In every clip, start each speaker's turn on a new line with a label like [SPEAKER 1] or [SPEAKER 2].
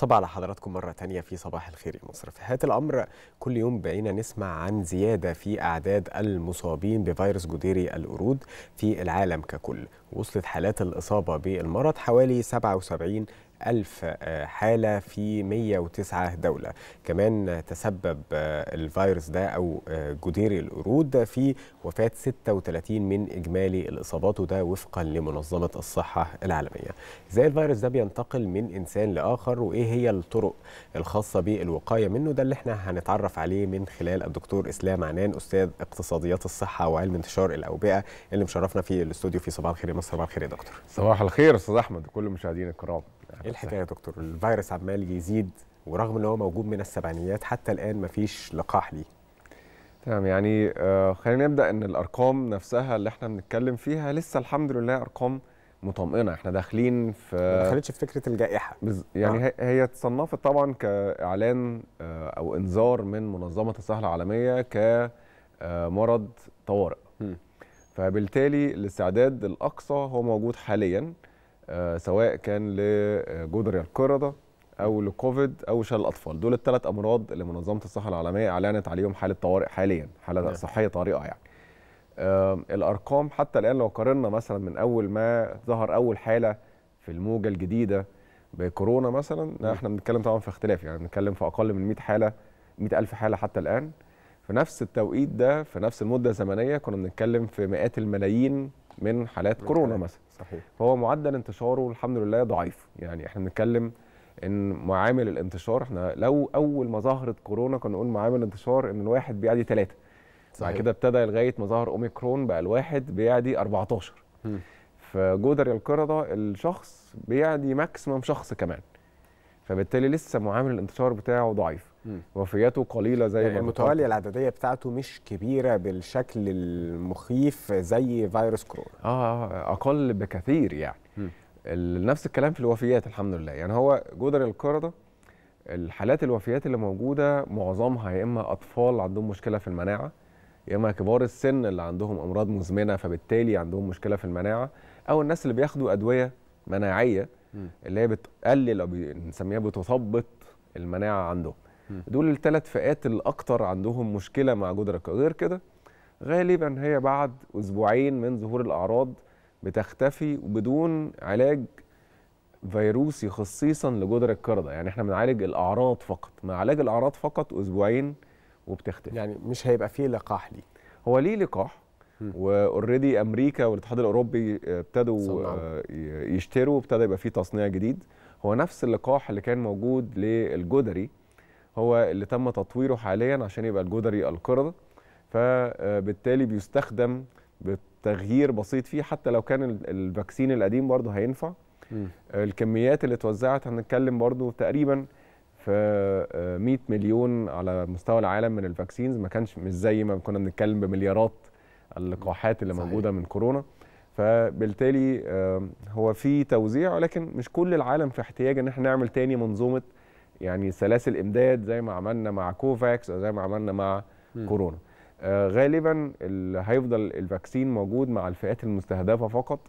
[SPEAKER 1] صباح على حضراتكم مرة تانية في صباح الخير يا مصر في حياة الأمر كل يوم بقينا نسمع عن زيادة في أعداد المصابين بفيروس جديري القرود في العالم ككل وصلت حالات الإصابة بالمرض حوالي 77 ألف آه، حالة في 109 دولة كمان تسبب آه، الفيروس ده أو آه، جدير القرود في وفاة 36 من إجمالي الإصابات وده وفقا لمنظمة الصحة العالمية إزاي الفيروس ده بينتقل من إنسان لآخر وإيه هي الطرق الخاصة بالوقاية منه ده اللي احنا هنتعرف عليه من خلال الدكتور إسلام عنان أستاذ اقتصاديات الصحة وعلم انتشار الأوبئة اللي مشرفنا في الاستوديو في صباح الخير يا مصر صباح الخير يا دكتور صباح الخير استاذ احمد وكل مشاهدين الكرام ايه الحكايه يا دكتور الفيروس عمال يزيد ورغم ان هو موجود من السبعينيات حتى الان مفيش لقاح ليه
[SPEAKER 2] تمام يعني آه، خلينا نبدا ان الارقام نفسها اللي احنا بنتكلم فيها لسه الحمد لله ارقام مطمئنه احنا داخلين في ما دخلتش
[SPEAKER 1] في فكره الجائحه بز...
[SPEAKER 2] يعني آه. هي تصنفت طبعا كاعلان آه، او انذار من منظمه الصحه العالميه كمرض آه، طوارئ م. فبالتالي الاستعداد الاقصى هو موجود حاليا آه، سواء كان لجدري القردة او لكوفيد او شلل الاطفال دول الثلاث امراض اللي منظمه الصحه العالميه اعلنت عليهم حاله طوارئ حاليا حاله صحيه طارئه يعني الارقام حتى الان لو قارنا مثلا من اول ما ظهر اول حاله في الموجه الجديده بكورونا مثلا احنا بنتكلم طبعا في اختلاف يعني بنتكلم في اقل من 100 حاله 100000 حاله حتى الان في نفس التوقيت ده في نفس المده الزمنيه كنا بنتكلم في مئات الملايين من حالات كورونا مثلا صحيح فهو معدل انتشاره الحمد لله ضعيف يعني احنا بنتكلم ان معامل الانتشار احنا لو اول ما ظهرت كورونا كنا نقول معامل الانتشار ان الواحد بيعدي ثلاثه بعد كده ابتدى لغايه ما ظهر اوميكرون بقى الواحد بيعدي 14 فجدر القردة الشخص بيعدي ماكسيمم شخص كمان فبالتالي لسه معامل الانتشار بتاعه ضعيف وفياته قليله زي يعني ما المتواليه
[SPEAKER 1] العدديه بتاعته مش كبيره بالشكل المخيف زي فيروس كورونا
[SPEAKER 2] اه, آه، اقل بكثير يعني نفس الكلام في الوفيات الحمد لله يعني هو جدر القرده الحالات الوفيات اللي موجوده معظمها يا اما اطفال عندهم مشكله في المناعه يا اما كبار السن اللي عندهم امراض مزمنه فبالتالي عندهم مشكله في المناعه او الناس اللي بياخدوا ادويه مناعيه اللي هي بتقلل او بنسميها بتثبط المناعه عندهم دول الثلاث فئات الاكثر عندهم مشكله مع جدرة غير كده غالبا هي بعد اسبوعين من ظهور الاعراض بتختفي وبدون علاج فيروسي خصيصا لجدر الكرده يعني احنا بنعالج الاعراض فقط مع علاج الاعراض فقط اسبوعين وبتختفي يعني مش هيبقى فيه لقاح ليه هو ليه لقاح واوريدي امريكا والاتحاد الاوروبي آه، ابتدوا آه، يشتروا ابتدى يبقى في تصنيع جديد هو نفس اللقاح اللي كان موجود للجدري هو اللي تم تطويره حاليا عشان يبقى الجدري القرد فبالتالي آه، بيستخدم بتغيير بسيط فيه حتى لو كان الفاكسين القديم برضه هينفع م. الكميات اللي اتوزعت هنتكلم برضه تقريبا في 100 مليون على مستوى العالم من الفاكسينز ما كانش مش زي ما كنا بنتكلم بمليارات اللقاحات اللي صحيح. موجوده من كورونا فبالتالي هو في توزيع ولكن مش كل العالم في احتياج ان احنا نعمل تاني منظومه يعني سلاسل امداد زي ما عملنا مع كوفاكس او زي ما عملنا مع م. كورونا آه، غالبا هيفضل الفاكسين موجود مع الفئات المستهدفه فقط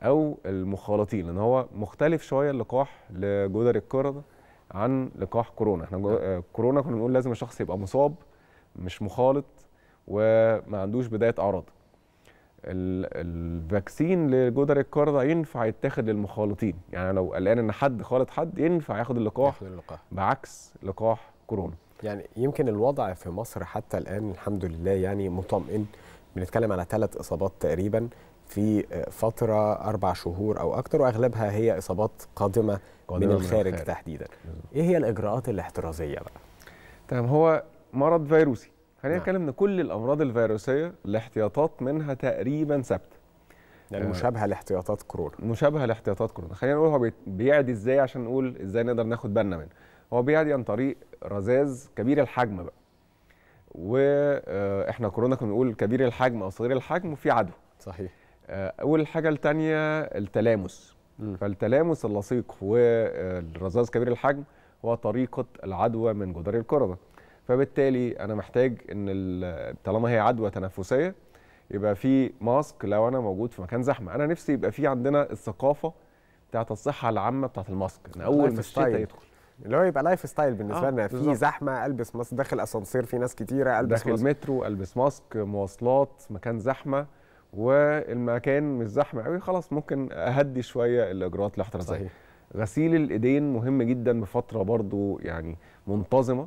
[SPEAKER 2] او المخالطين لان هو مختلف شويه اللقاح لجدر الكرة عن لقاح كورونا احنا نعم. آه، كورونا كنا بنقول لازم الشخص يبقى مصاب مش مخالط وما عندوش بدايه اعراض الفاكسين لجدر الكرده ينفع يتاخد للمخالطين يعني لو قلقان ان حد خالط حد ينفع ياخد اللقاح, ياخد اللقاح. بعكس لقاح كورونا يعني يمكن الوضع في مصر حتى الان الحمد
[SPEAKER 1] لله يعني مطمئن بنتكلم على ثلاث اصابات تقريبا في فتره اربع شهور او اكثر واغلبها هي اصابات قادمه, قادمة من, الخارج من الخارج تحديدا
[SPEAKER 2] ايه هي الاجراءات الاحترازيه بقى تمام هو مرض فيروسي خلينا نتكلم ان كل الامراض الفيروسيه الاحتياطات منها تقريبا ثابته يعني آه، مشابهه لاحتياطات كورونا مشابهه لاحتياطات كورونا خلينا نقول هو بيعدي ازاي عشان نقول ازاي نقدر ناخد بالنا منه هو بيعدي عن طريق رذاذ كبير الحجم بقى واحنا آه، كورونا كنا بنقول كبير الحجم او صغير الحجم وفي عدو صحيح آه، اول حاجه الثانيه التلامس م. فالتلامس اللصيق والرذاذ كبير الحجم هو طريقه العدوى من جدار الكورونا فبالتالي انا محتاج ان طالما هي عدوى تنفسيه يبقى في ماسك لو انا موجود في مكان زحمه انا نفسي يبقى في عندنا الثقافه بتاعه الصحه العامه بتاعه الماسك ان اول ما الشتاء يدخل اللي هو يبقى
[SPEAKER 1] لايف ستايل بالنسبه آه لنا في زحمه البس ماسك داخل اسانسير في ناس كتيره البس داخل ماسك داخل
[SPEAKER 2] مترو البس ماسك مواصلات مكان زحمه والمكان مش زحمه قوي خلاص ممكن اهدي شويه الاجراءات الاحترازيه غسيل الايدين مهم جدا بفتره برضو يعني منتظمه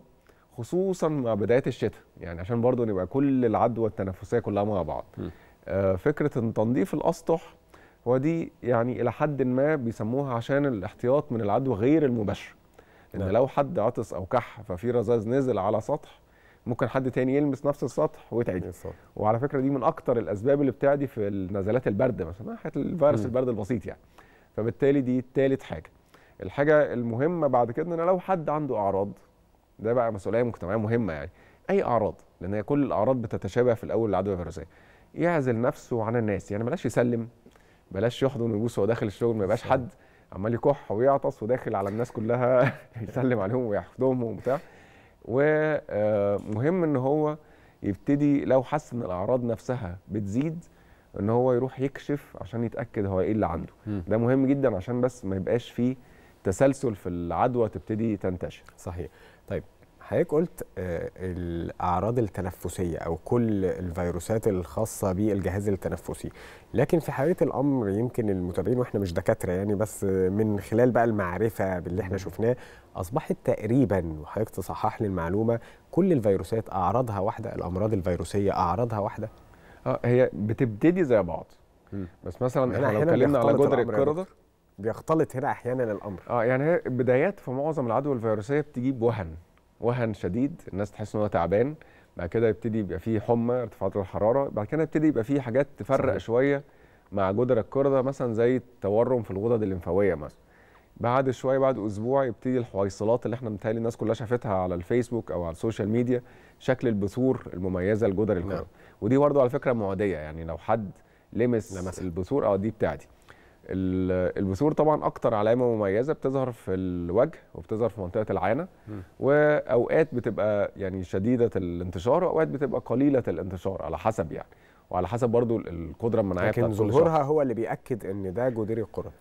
[SPEAKER 2] خصوصا مع بدايه الشتاء يعني عشان برضه نبقى كل العدوى التنفسيه كلها مع بعض آه فكره ان تنظيف الاسطح هو دي يعني الى حد ما بيسموها عشان الاحتياط من العدوى غير المباشره ان نعم. لو حد عطس او كح ففي رذاذ نزل على سطح ممكن حد تاني يلمس نفس السطح ويتعدي وعلى فكره دي من اكتر الاسباب اللي بتعدي في نزلات البرد مثلا حته الفيروس البرد البسيط يعني فبالتالي دي ثالث حاجه الحاجه المهمه بعد كده ان لو حد عنده اعراض ده بقى مسؤوليه مجتمعيه مهمه يعني اي اعراض لان هي كل الاعراض بتتشابه في الاول العدوى الفيروسيه يعزل نفسه عن الناس يعني بلاش يسلم بلاش يحضن ويبوس وهو داخل الشغل ما يبقاش حد عمال يكح ويعطس وداخل على الناس كلها يسلم عليهم ويحضنهم وبتاع ومهم آه، ان هو يبتدي لو حس ان الاعراض نفسها بتزيد ان هو يروح يكشف عشان يتاكد هو ايه اللي عنده ده مهم جدا عشان بس ما يبقاش فيه تسلسل في العدوى تبتدي تنتشر صحيح طيب حضرتك قلت آه، الاعراض التنفسيه او
[SPEAKER 1] كل الفيروسات الخاصه بالجهاز التنفسي لكن في حقيقه الامر يمكن المتابعين واحنا مش دكاتره يعني بس من خلال بقى المعرفه باللي احنا شفناه اصبحت تقريبا وحضرتك تصحح لي المعلومه كل الفيروسات اعراضها واحده الامراض الفيروسيه
[SPEAKER 2] اعراضها واحده اه هي بتبتدي زي بعض بس مثلا احنا لو اتكلمنا على جدر الكردر
[SPEAKER 1] بيختلط هنا احيانا الامر
[SPEAKER 2] اه يعني هي بدايات في معظم العدوى الفيروسيه بتجيب وهن وهن شديد الناس تحس ان هو تعبان بعد كده يبتدي يبقى فيه حمى ارتفاعات الحراره بعد كده يبتدي يبقى فيه حاجات تفرق صحيح. شويه مع جدر الكرده مثلا زي التورم في الغدد الليمفاويه مثلا بعد شويه بعد اسبوع يبتدي الحويصلات اللي احنا متهيألي الناس كلها شافتها على الفيسبوك او على السوشيال ميديا شكل البثور المميزه لجدر الكرده نعم. ودي برضه على فكره معديه يعني لو حد لمس البثور اه دي بتاعتي البثور طبعا اكتر علامه مميزه بتظهر في الوجه وبتظهر في منطقه العانه واوقات بتبقى يعني شديده الانتشار واوقات بتبقى قليله الانتشار على حسب يعني وعلى حسب برضو القدره المناعيه لكن ظهورها
[SPEAKER 1] هو اللي بياكد ان
[SPEAKER 2] ده جدري القرن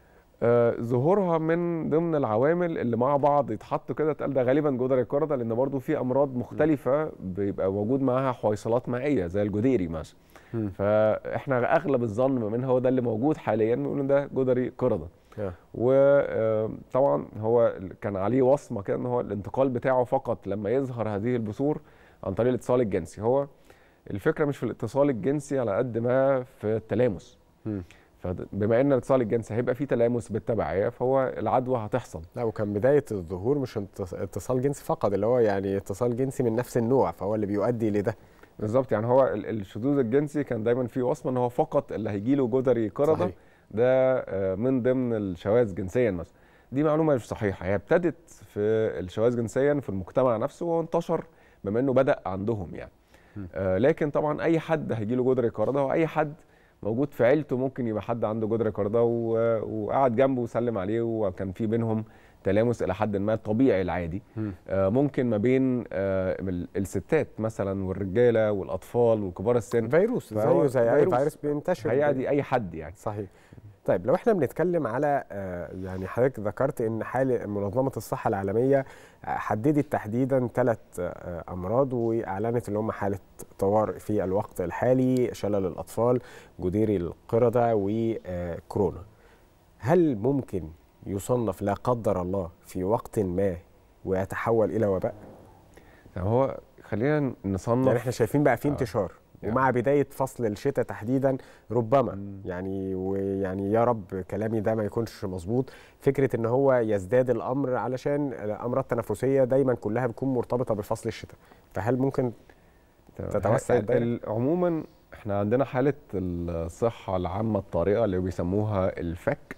[SPEAKER 2] آه، ظهورها من ضمن العوامل اللي مع بعض يتحطوا كده تقال ده غالبا جدري الكرده لان برضو في امراض مختلفه بيبقى موجود معاها حويصلات مائيه زي الجديري مثلا فاحنا اغلب الظن منها هو ده اللي موجود حاليا بنقول ده جدري كرده وطبعا آه، هو كان عليه وصمه كده ان هو الانتقال بتاعه فقط لما يظهر هذه البثور عن طريق الاتصال الجنسي هو الفكره مش في الاتصال الجنسي على قد ما في التلامس فبما ان الاتصال الجنسي هيبقى فيه تلامس بالتبعيه فهو العدوى هتحصل لا وكان بدايه الظهور مش
[SPEAKER 1] اتصال جنسي فقط اللي هو يعني اتصال جنسي من نفس النوع فهو اللي بيؤدي لده بالظبط يعني
[SPEAKER 2] هو الشذوذ الجنسي كان دايما فيه وصمه ان هو فقط اللي هيجي له جدري قرده ده آه، من ضمن الشواذ جنسيا مثلا دي معلومه مش صحيحه هي ابتدت في الشواذ جنسيا في المجتمع نفسه وانتشر بما انه بدا عندهم يعني آه لكن طبعا اي حد هيجي له جدري قرده واي حد موجود في عيلته ممكن يبقى حد عنده جدرة كاردة وقعد جنبه وسلم عليه وكان في بينهم تلامس الى حد ما طبيعي العادي آه، ممكن ما بين آه، الستات مثلا والرجاله والاطفال وكبار السن فيروس زيه زي اي فيروس بينتشر هيعدي اي حد يعني صحيح طيب
[SPEAKER 1] لو احنا بنتكلم على آه، يعني حضرتك ذكرت ان حال منظمه الصحه العالميه آه، حددت تحديدا ثلاث آه، امراض واعلنت اللي هم حاله طوارئ في الوقت الحالي شلل الاطفال جديري القرده وكورونا هل ممكن يصنف لا قدر الله في وقت ما ويتحول الى وباء هو خلينا يعني نصنف يعني احنا شايفين بقى في انتشار ومع بدايه فصل الشتاء تحديدا ربما يعني ويعني يا رب كلامي ده ما يكونش مظبوط فكره ان هو يزداد الامر علشان الامراض التنفسيه دايما كلها بتكون مرتبطه بفصل الشتاء فهل ممكن تتوسع
[SPEAKER 2] عموما احنا عندنا حاله الصحه العامه الطارئه اللي بيسموها الفك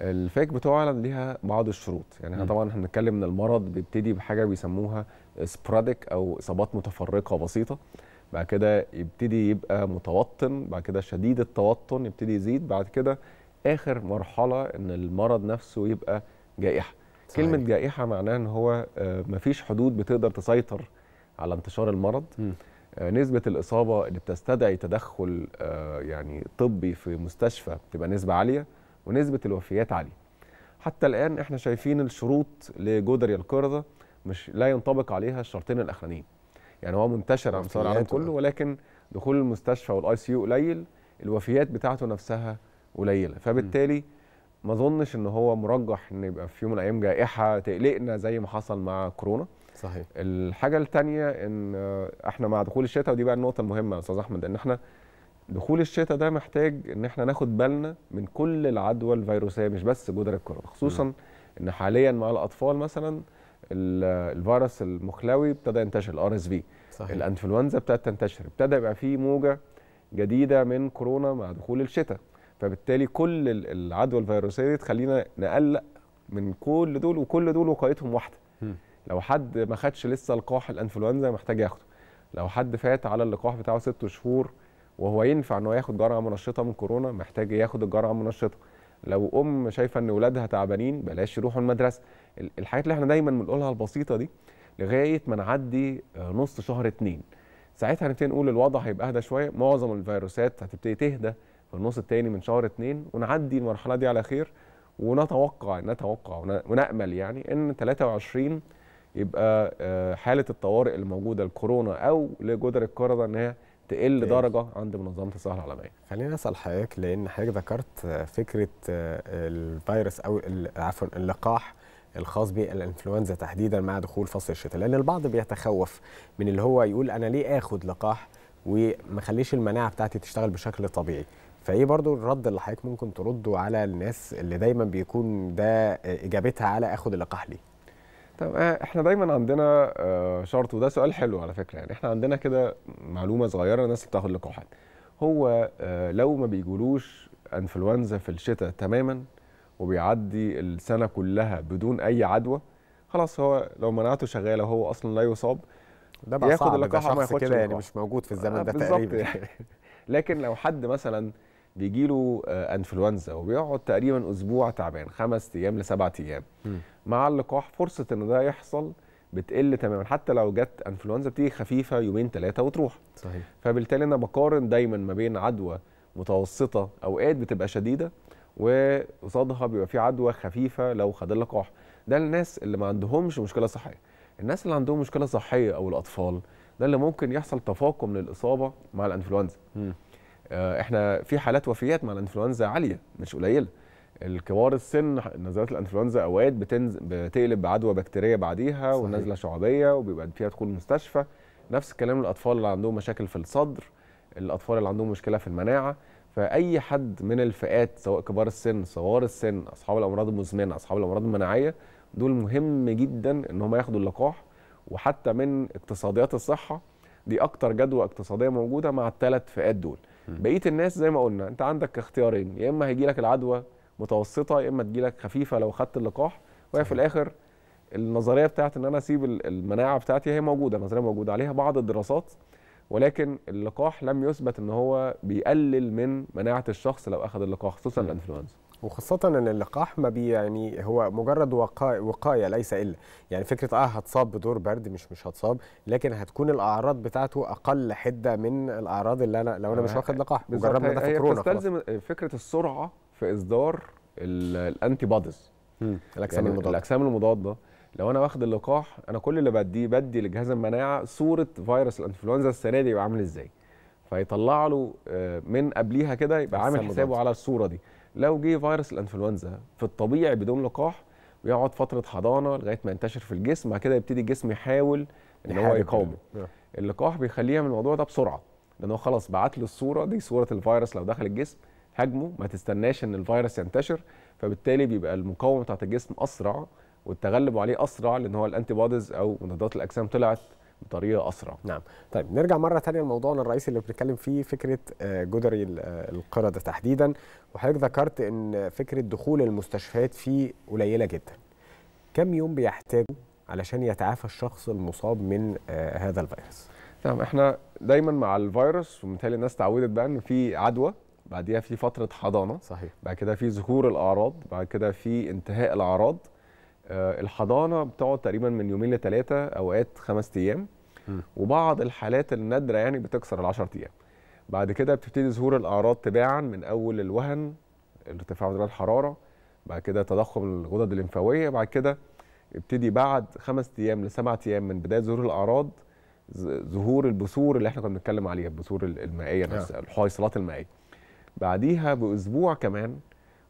[SPEAKER 2] الفك بتعلن ليها بعض الشروط يعني احنا طبعا احنا بنتكلم ان المرض بيبتدي بحاجه بيسموها سبرادك او اصابات متفرقه بسيطه بعد كده يبتدي يبقى متوطن بعد كده شديد التوطن يبتدي يزيد بعد كده اخر مرحله ان المرض نفسه يبقى جائحه صحيح. كلمه جائحه معناها ان هو آه، مفيش حدود بتقدر تسيطر على انتشار المرض م. آه، نسبه الاصابه اللي بتستدعي تدخل آه، يعني طبي في مستشفى بتبقى نسبه عاليه ونسبه الوفيات عاليه حتى الان احنا شايفين الشروط لجدري القرده مش لا ينطبق عليها الشرطين الاخرانيين يعني هو منتشر على مستوى العالم كله ولكن دخول المستشفى والاي سي يو قليل الوفيات بتاعته نفسها قليله فبالتالي ما اظنش ان هو مرجح ان يبقى في يوم من الايام جائحه تقلقنا زي ما حصل مع كورونا صحيح الحاجه الثانيه ان احنا مع دخول الشتاء ودي بقى النقطه المهمه يا استاذ احمد ان احنا دخول الشتاء ده محتاج ان احنا ناخد بالنا من كل العدوى الفيروسيه مش بس جدر الكورونا خصوصا م. ان حاليا مع الاطفال مثلا الفيروس المخلوي ابتدى ينتشر الار اس في الانفلونزا ابتدت تنتشر ابتدى يبقى في موجه جديده من كورونا مع دخول الشتاء فبالتالي كل العدوى الفيروسيه دي تخلينا نقلق من كل دول وكل دول وقايتهم واحده لو حد ما خدش لسه لقاح الانفلونزا محتاج ياخده لو حد فات على اللقاح بتاعه ست شهور وهو ينفع انه ياخد جرعه منشطه من كورونا محتاج ياخد الجرعه المنشطه لو ام شايفه ان ولادها تعبانين بلاش يروحوا المدرسه الحاجات اللي احنا دايما بنقولها البسيطه دي لغايه ما نعدي آه، نص شهر اتنين ساعتها هنبتدي نقول الوضع هيبقى اهدى شويه معظم الفيروسات هتبتدي تهدى في النص التاني من شهر اتنين ونعدي المرحله دي على خير ونتوقع نتوقع ونامل يعني ان 23 يبقى آه، حاله الطوارئ الموجوده الكورونا او لجدر الكورونا ان هي تقل درجه عند منظمه الصحه العالميه. خليني اسال حضرتك لان حضرتك ذكرت فكره
[SPEAKER 1] آه، الفيروس او عفوا اللقاح الخاص بالانفلونزا تحديدا مع دخول فصل الشتاء لان البعض بيتخوف من اللي هو يقول انا ليه اخد لقاح وما اخليش المناعه بتاعتي تشتغل بشكل طبيعي فايه برضو الرد اللي حضرتك ممكن ترده على الناس اللي دايما بيكون ده اجابتها على اخد اللقاح ليه طب آه،
[SPEAKER 2] احنا دايما عندنا آه، شرط وده سؤال حلو على فكره يعني احنا عندنا كده معلومه صغيره الناس بتاخد لقاحات هو آه، لو ما بيجولوش انفلونزا في الشتاء تماما وبيعدي السنه كلها بدون اي عدوى خلاص هو لو مناعته شغاله وهو اصلا لا يصاب ده بقى ياخد صعب اللقاح ده شخص كده يعني مش موجود في الزمن ده تقريبا يعني. لكن لو حد مثلا بيجي له آه، انفلونزا وبيقعد تقريبا اسبوع تعبان خمس ايام لسبع ايام مع اللقاح فرصه ان ده يحصل بتقل تماما حتى لو جت انفلونزا بتيجي خفيفه يومين ثلاثه وتروح صحيح فبالتالي انا بقارن دايما ما بين عدوى متوسطه اوقات بتبقى شديده وقصادها بيبقى في عدوى خفيفه لو خد اللقاح ده الناس اللي ما عندهمش مشكله صحيه الناس اللي عندهم مشكله صحيه او الاطفال ده اللي ممكن يحصل تفاقم للاصابه مع الانفلونزا م. آه، احنا في حالات وفيات مع الانفلونزا عاليه مش قليله الكبار السن نزلات الانفلونزا اوقات بتنز... بتقلب بعدوى بكتيريه بعديها صحيح. ونزله شعبيه وبيبقى فيها دخول مستشفى نفس الكلام الاطفال اللي عندهم مشاكل في الصدر الاطفال اللي عندهم مشكله في المناعه فاي حد من الفئات سواء كبار السن صغار السن اصحاب الامراض المزمنه اصحاب الامراض المناعيه دول مهم جدا ان هم ياخدوا اللقاح وحتى من اقتصاديات الصحه دي اكتر جدوى اقتصاديه موجوده مع الثلاث فئات دول بقيه الناس زي ما قلنا انت عندك اختيارين يا اما هيجي لك العدوى متوسطه يا اما تجي لك خفيفه لو خدت اللقاح وهي في الاخر النظريه بتاعت ان انا اسيب المناعه بتاعتي هي موجوده النظريه موجوده عليها بعض الدراسات ولكن اللقاح لم يثبت ان هو بيقلل من مناعه الشخص لو اخذ اللقاح خصوصا الانفلونزا
[SPEAKER 1] وخاصة ان اللقاح ما بي يعني هو مجرد وقاية, وقاية ليس الا يعني فكرة اه هتصاب بدور برد مش مش هتصاب لكن هتكون الاعراض بتاعته اقل حدة من
[SPEAKER 2] الاعراض اللي انا لو انا مش واخد لقاح مجرد ما ده في كورونا بتستلزم فكرة السرعة في اصدار الانتي بوديز الاجسام يعني المضادة الاجسام المضادة لو انا واخد اللقاح انا كل اللي بديه بدي لجهاز المناعة صورة فيروس الانفلونزا السنة دي يبقى عامل ازاي فيطلع له آه، من قبليها كده يبقى عامل حسابه على الصورة دي لو جه فيروس الانفلونزا في الطبيعي بدون لقاح بيقعد فتره حضانه لغايه ما ينتشر في الجسم بعد كده يبتدي الجسم يحاول ان هو يقاومه نعم. اللقاح بيخليها من الموضوع ده بسرعه لان هو خلاص بعت له الصوره دي صوره الفيروس لو دخل الجسم هاجمه ما تستناش ان الفيروس ينتشر فبالتالي بيبقى المقاومه بتاعت الجسم اسرع والتغلب عليه اسرع لان هو الانتي او مضادات الاجسام طلعت بطريقه اسرع نعم طيب نرجع مره ثانيه لموضوعنا الرئيسي اللي
[SPEAKER 1] بنتكلم فيه فكره آه، جدري آه، القرده تحديدا وحضرتك ذكرت ان فكره دخول المستشفيات فيه قليله جدا كم يوم بيحتاجوا علشان
[SPEAKER 2] يتعافى الشخص المصاب من آه، هذا الفيروس تمام نعم، احنا دايما مع الفيروس وبالتالي الناس تعودت بقى ان في عدوى بعديها في فتره حضانه صحيح بعد كده في ظهور الاعراض بعد كده في انتهاء الاعراض آه، الحضانه بتقعد تقريبا من يومين لثلاثه اوقات خمس ايام وبعض الحالات النادره يعني بتكسر ال 10 ايام بعد كده بتبتدي ظهور الاعراض تباعا من اول الوهن ارتفاع درجه الحراره بعد كده تضخم الغدد الليمفاويه بعد كده يبتدي بعد خمس ايام لسبع ايام من بدايه ظهور الاعراض ظهور البثور اللي احنا كنا بنتكلم عليها البثور المائيه نعم. نفسها الحويصلات المائيه بعديها باسبوع كمان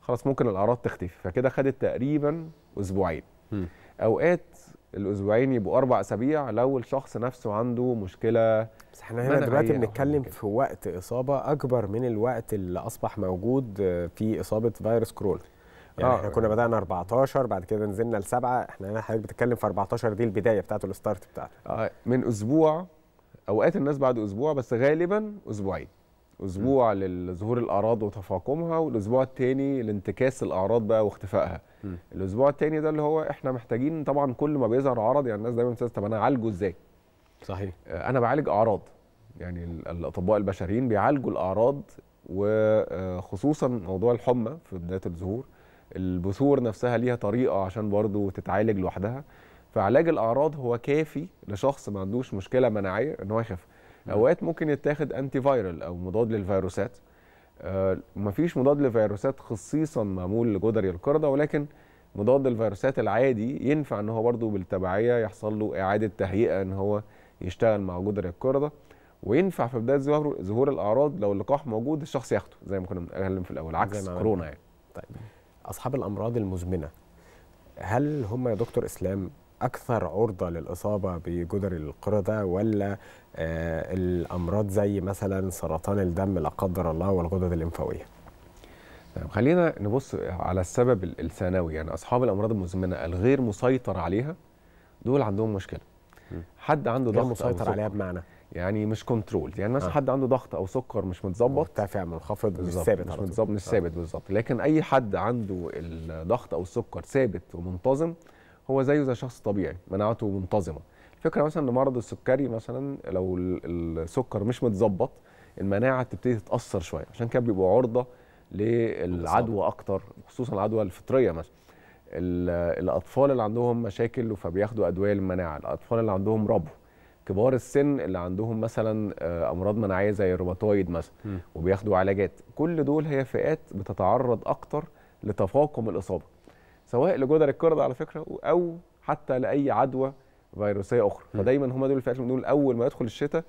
[SPEAKER 2] خلاص ممكن الاعراض تختفي فكده خدت تقريبا اسبوعين م. اوقات الاسبوعين يبقوا اربع اسابيع لو الشخص نفسه عنده مشكله بس احنا هنا دلوقتي بنتكلم في
[SPEAKER 1] وقت اصابه اكبر من الوقت اللي اصبح موجود في اصابه فيروس كورونا يعني آه. احنا كنا بدانا 14 بعد كده نزلنا لسبعه احنا هنا حضرتك بتتكلم في 14 دي
[SPEAKER 2] البدايه بتاعته الستارت بتاعته آه من اسبوع اوقات الناس بعد اسبوع بس غالبا اسبوعين اسبوع لظهور الاعراض وتفاقمها والاسبوع الثاني لانتكاس الاعراض بقى واختفائها م. الاسبوع الثاني ده اللي هو احنا محتاجين طبعا كل ما بيظهر عرض يعني الناس دايما بتسال طب انا اعالجه ازاي صحيح آه، انا بعالج اعراض يعني الاطباء البشريين بيعالجوا الاعراض وخصوصا آه، موضوع الحمى في بدايه الظهور البثور نفسها ليها طريقه عشان برضه تتعالج لوحدها فعلاج الاعراض هو كافي لشخص ما عندوش مشكله مناعيه ان هو يخف اوقات ممكن يتاخد انتي فايرال او مضاد للفيروسات آه مفيش مضاد للفيروسات خصيصا معمول لجدري القرده ولكن مضاد الفيروسات العادي ينفع ان هو برضه بالتبعيه يحصل له اعاده تهيئه ان هو يشتغل مع جدري القرده وينفع في بدايه ظهور ظهور الاعراض لو اللقاح موجود الشخص ياخده زي ما كنا بنتكلم في الاول عكس كورونا يعني طيب اصحاب الامراض المزمنه هل هم يا دكتور اسلام اكثر عرضه
[SPEAKER 1] للاصابه بجدر القرده ولا آه، الامراض زي مثلا
[SPEAKER 2] سرطان الدم لا قدر الله والغدد الليمفاويه طيب، خلينا نبص على السبب الثانوي يعني اصحاب الامراض المزمنه الغير مسيطر عليها دول عندهم مشكله حد عنده ضغط مسيطر عليها بمعنى يعني مش كنترول يعني مثلا آه. حد عنده ضغط او سكر مش متظبط مرتفع منخفض مش ثابت مش متظبط مش آه. ثابت بالظبط لكن اي حد عنده الضغط او السكر ثابت ومنتظم هو زيه زي شخص طبيعي مناعته منتظمه الفكره مثلا ان مرض السكري مثلا لو السكر مش متظبط المناعه تبتدي تتاثر شويه عشان كده بيبقوا عرضه للعدوى اكتر خصوصا العدوى الفطريه مثلا الاطفال اللي عندهم مشاكل فبياخدوا ادويه للمناعه الاطفال اللي عندهم ربو كبار السن اللي عندهم مثلا آه، امراض مناعيه زي الروماتويد مثلا وبياخدوا علاجات كل دول هي فئات بتتعرض اكتر لتفاقم الاصابه سواء لجدر الكرد على فكره او حتى لاي عدوى فيروسيه اخرى فدايما هم دول الفئات اللي بنقول اول ما يدخل الشتاء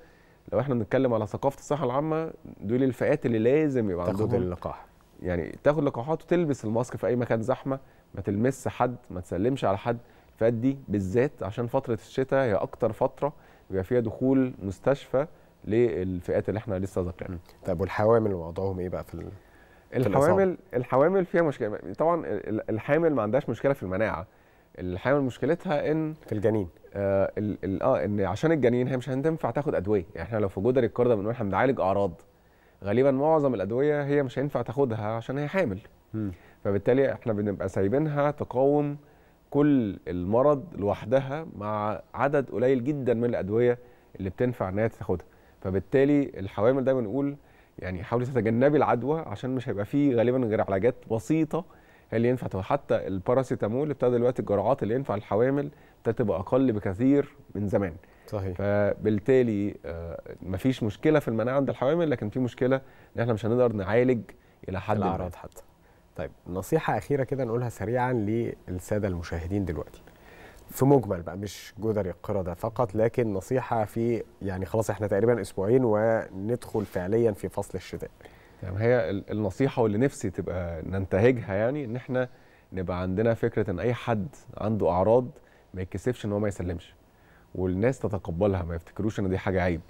[SPEAKER 2] لو احنا بنتكلم على ثقافه الصحه العامه دول الفئات اللي لازم يبقى عندهم تاخد اللقاح يعني تاخد لقاحات وتلبس الماسك في اي مكان زحمه ما تلمسش حد ما تسلمش على حد الفئات دي بالذات عشان فتره الشتاء هي اكتر فتره بيبقى فيها دخول مستشفى للفئات اللي احنا لسه ذاكرينها. طيب والحوامل وضعهم ايه بقى في
[SPEAKER 1] الحوامل
[SPEAKER 2] في الحوامل فيها مشكله طبعا الحامل ما عندهاش مشكله في المناعه الحامل مشكلتها ان في الجنين اه, آه ان عشان الجنين هي مش هتنفع تاخد ادويه يعني احنا لو في جدري الكرده بنقول احنا بنعالج اعراض غالبا معظم الادويه هي مش هينفع تاخدها عشان هي حامل م. فبالتالي احنا بنبقى سايبينها تقاوم كل المرض لوحدها مع عدد قليل جدا من الادويه اللي بتنفع ان هي تاخدها فبالتالي الحوامل ده بنقول يعني حاولي تتجنبي العدوى عشان مش هيبقى فيه غالبا غير علاجات بسيطه هي اللي ينفع حتى الباراسيتامول ابتدى دلوقتي الجرعات اللي ينفع الحوامل ابتدت تبقى اقل بكثير من زمان صحيح فبالتالي آه، مفيش مشكله في المناعه عند الحوامل لكن في مشكله ان احنا مش هنقدر نعالج الى حد الاعراض حتى طيب نصيحه
[SPEAKER 1] اخيره كده نقولها سريعا للساده المشاهدين دلوقتي في مجمل بقى مش جدر القردة فقط لكن نصيحة في يعني خلاص احنا تقريبا أسبوعين وندخل فعليا في فصل الشتاء
[SPEAKER 2] يعني هي النصيحة واللي نفسي تبقى ننتهجها يعني إن احنا نبقى عندنا فكرة إن أي حد عنده أعراض ما يتكسفش إن هو ما يسلمش والناس تتقبلها ما يفتكروش إن دي حاجة عيب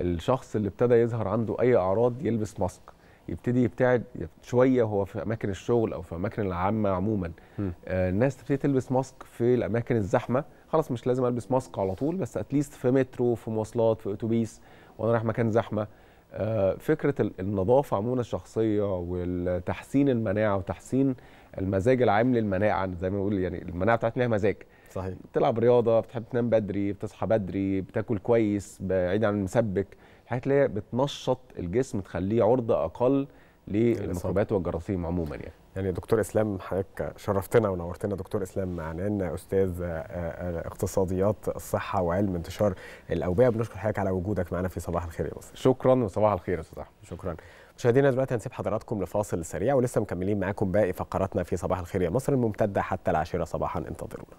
[SPEAKER 2] الشخص اللي ابتدى يظهر عنده أي أعراض يلبس ماسك يبتدي يبتعد شويه هو في اماكن الشغل او في اماكن العامه عموما آه الناس تبتدي تلبس ماسك في الاماكن الزحمه خلاص مش لازم البس ماسك على طول بس اتليست في مترو في مواصلات في اتوبيس وانا رايح مكان زحمه آه فكره النظافه عموما الشخصيه والتحسين المناعه وتحسين المزاج العام للمناعه زي ما بنقول يعني المناعه بتاعتنا مزاج صحيح بتلعب رياضه بتحب تنام بدري بتصحى بدري بتاكل كويس بعيد عن المسبك الحاجات اللي هي بتنشط الجسم تخليه عرضه اقل للميكروبات يعني والجراثيم عموما يعني يعني دكتور اسلام
[SPEAKER 1] حضرتك شرفتنا ونورتنا دكتور اسلام معنان استاذ آه، آه، اقتصاديات الصحه وعلم انتشار الاوبئه بنشكر حضرتك على وجودك معنا في صباح الخير يا مصر شكرا وصباح الخير يا استاذ احمد شكرا مشاهدينا دلوقتي هنسيب حضراتكم لفاصل سريع ولسه مكملين معاكم باقي فقراتنا في صباح الخير يا مصر الممتده حتى العاشره صباحا انتظرونا